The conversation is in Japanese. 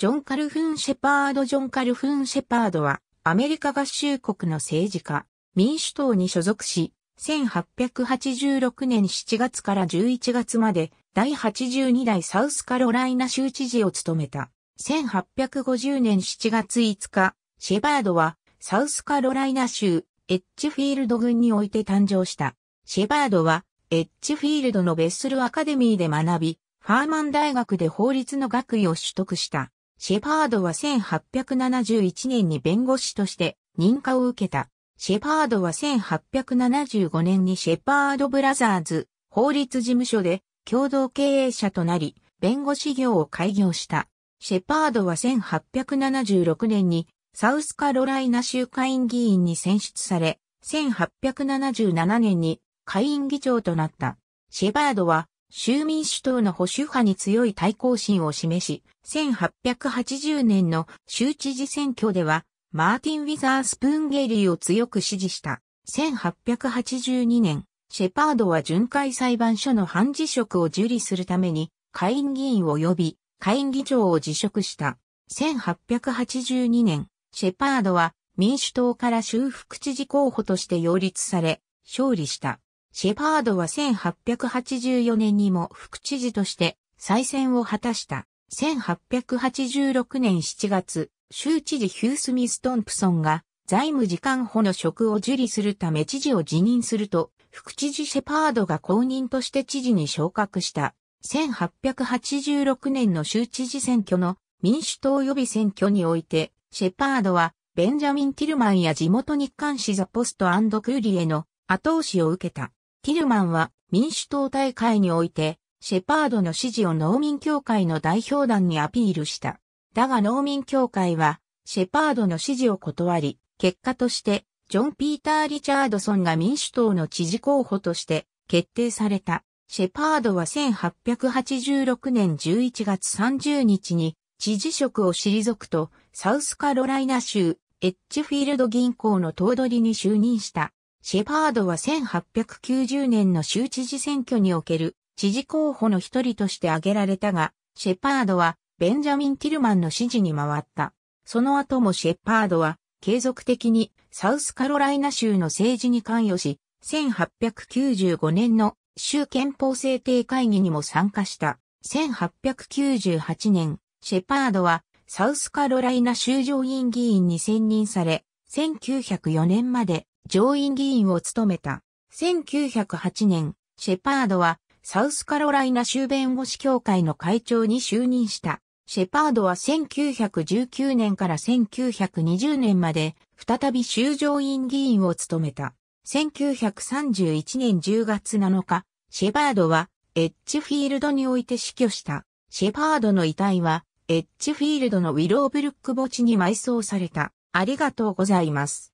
ジョン・カルフン・シェパード・ジョン・カルフン・シェパードは、アメリカ合衆国の政治家、民主党に所属し、1886年7月から11月まで、第82代サウスカロライナ州知事を務めた。1850年7月5日、シェパードは、サウスカロライナ州、エッジフィールド郡において誕生した。シェパードは、エッジフィールドのベッスルアカデミーで学び、ファーマン大学で法律の学位を取得した。シェパードは1871年に弁護士として認可を受けた。シェパードは1875年にシェパードブラザーズ法律事務所で共同経営者となり、弁護士業を開業した。シェパードは1876年にサウスカロライナ州下院議員に選出され、1877年に下院議長となった。シェパードは州民主党の保守派に強い対抗心を示し、1880年の州知事選挙では、マーティン・ウィザースプーン・ゲイリーを強く支持した。1882年、シェパードは巡回裁判所の判事職を受理するために、下院議員及び下院議長を辞職した。1882年、シェパードは民主党から修復知事候補として擁立され、勝利した。シェパードは1884年にも副知事として再選を果たした。1886年7月、州知事ヒュースミス・トンプソンが財務次官補の職を受理するため知事を辞任すると、副知事シェパードが公認として知事に昇格した。1886年の州知事選挙の民主党予備選挙において、シェパードはベンジャミン・ティルマンや地元日刊誌ザ・ポストクーリへの後押しを受けた。ティルマンは民主党大会において、シェパードの支持を農民協会の代表団にアピールした。だが農民協会は、シェパードの支持を断り、結果として、ジョン・ピーター・リチャードソンが民主党の知事候補として決定された。シェパードは1886年11月30日に知事職を退くとサウスカロライナ州エッジフィールド銀行の頭取に就任した。シェパードは1890年の州知事選挙における知事候補の一人として挙げられたが、シェパードはベンジャミン・ティルマンの支持に回った。その後もシェパードは継続的にサウスカロライナ州の政治に関与し、1895年の州憲法制定会議にも参加した。1898年、シェパードはサウスカロライナ州上院議員に選任され、1904年まで上院議員を務めた。1908年、シェパードはサウスカロライナ州弁護士協会の会長に就任した。シェパードは1919年から1920年まで再び州上院議員を務めた。1931年10月7日、シェパードはエッジフィールドにおいて死去した。シェパードの遺体はエッジフィールドのウィローブルック墓地に埋葬された。ありがとうございます。